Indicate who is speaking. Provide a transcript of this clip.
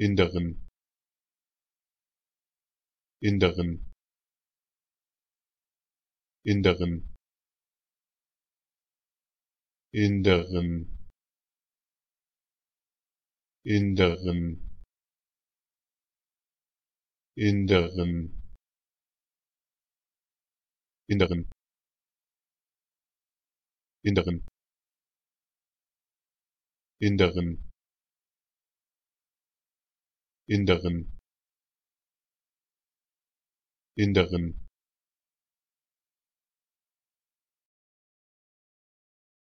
Speaker 1: innern innern innern innern innern innern innern innern innern innern